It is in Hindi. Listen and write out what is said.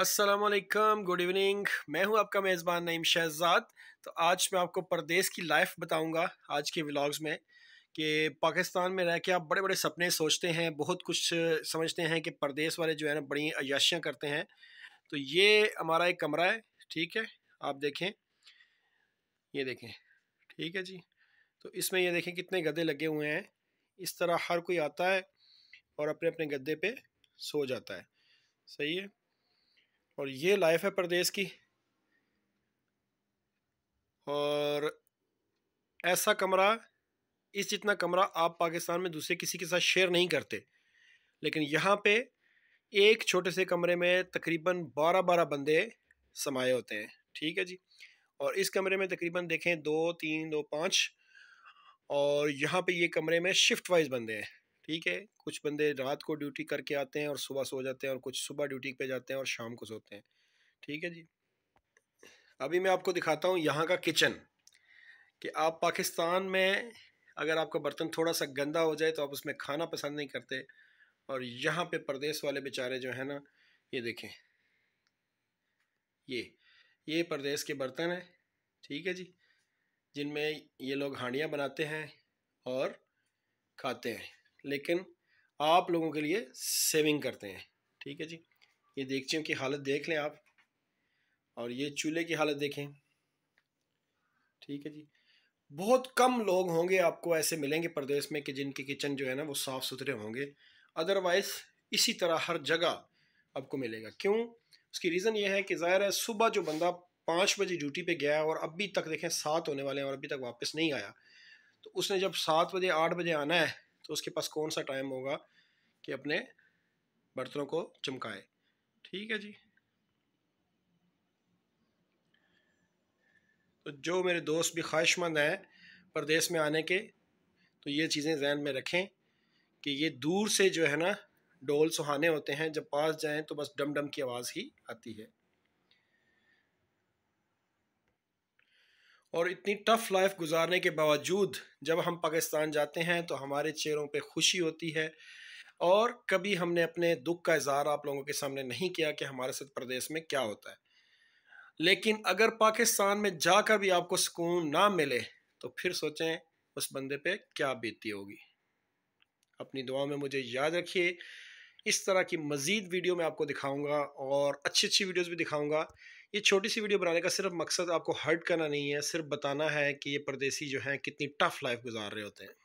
असलम गुड इवनिंग मैं हूं आपका मेज़बान नईम शहजाद तो आज मैं आपको परदेश की लाइफ बताऊंगा आज के व्लॉग्स में कि पाकिस्तान में रह के आप बड़े बड़े सपने सोचते हैं बहुत कुछ समझते हैं कि परदेश वाले जो है ना बड़ी अयाशियाँ करते हैं तो ये हमारा एक कमरा है ठीक है आप देखें ये देखें ठीक है जी तो इसमें ये देखें कितने गद्दे लगे हुए हैं इस तरह हर कोई आता है और अपने अपने गद्दे पे सो जाता है सही है और ये लाइफ है प्रदेश की और ऐसा कमरा इस जितना कमरा आप पाकिस्तान में दूसरे किसी के साथ शेयर नहीं करते लेकिन यहाँ पे एक छोटे से कमरे में तकरीबन बारह बारह बंदे समाये होते हैं ठीक है जी और इस कमरे में तकरीबन देखें दो तीन दो पाँच और यहाँ पे ये कमरे में शिफ्ट वाइज बंदे हैं ठीक है कुछ बंदे रात को ड्यूटी करके आते हैं और सुबह सो जाते हैं और कुछ सुबह ड्यूटी पे जाते हैं और शाम को सोते हैं ठीक है जी अभी मैं आपको दिखाता हूँ यहाँ का किचन कि आप पाकिस्तान में अगर आपका बर्तन थोड़ा सा गंदा हो जाए तो आप उसमें खाना पसंद नहीं करते और यहाँ पे परदेश वाले बेचारे जो है ना ये देखें ये ये परदेश के बर्तन हैं ठीक है जी जिनमें ये लोग हांडियाँ बनाते हैं और खाते हैं लेकिन आप लोगों के लिए सेविंग करते हैं ठीक है जी ये देखचियों की हालत देख लें आप और ये चूल्हे की हालत देखें ठीक है जी बहुत कम लोग होंगे आपको ऐसे मिलेंगे प्रदेश में कि जिनके किचन जो है ना वो साफ़ सुथरे होंगे अदरवाइज़ इसी तरह हर जगह आपको मिलेगा क्यों उसकी रीज़न ये है कि ज़ाहिर है सुबह जो बंदा पाँच बजे ड्यूटी पे गया है और अभी तक देखें सात होने वाले हैं और अभी तक वापस नहीं आया तो उसने जब सात बजे आठ बजे आना है तो उसके पास कौन सा टाइम होगा कि अपने बर्तनों को चमकाए ठीक है जी तो जो मेरे दोस्त भी ख्वाहिशमंद हैं प्रदेश में आने के तो ये चीज़ें जहन में रखें कि ये दूर से जो है ना डोल सुहाने होते हैं जब पास जाएं तो बस डम डम की आवाज़ ही आती है और इतनी टफ़ लाइफ गुजारने के बावजूद जब हम पाकिस्तान जाते हैं तो हमारे चेहरों पे खुशी होती है और कभी हमने अपने दुख का इजहार आप लोगों के सामने नहीं किया कि हमारे साथ प्रदेश में क्या होता है लेकिन अगर पाकिस्तान में जाकर भी आपको सुकून ना मिले तो फिर सोचें उस बंदे पे क्या बीती होगी अपनी दुआ में मुझे याद रखिए इस तरह की मज़ीद वीडियो मैं आपको दिखाऊंगा और अच्छी अच्छी वीडियोज़ भी दिखाऊंगा ये छोटी सी वीडियो बनाने का सिर्फ मकसद आपको हर्ट करना नहीं है सिर्फ बताना है कि ये परदेसी जो हैं कितनी टफ लाइफ गुजार रहे होते हैं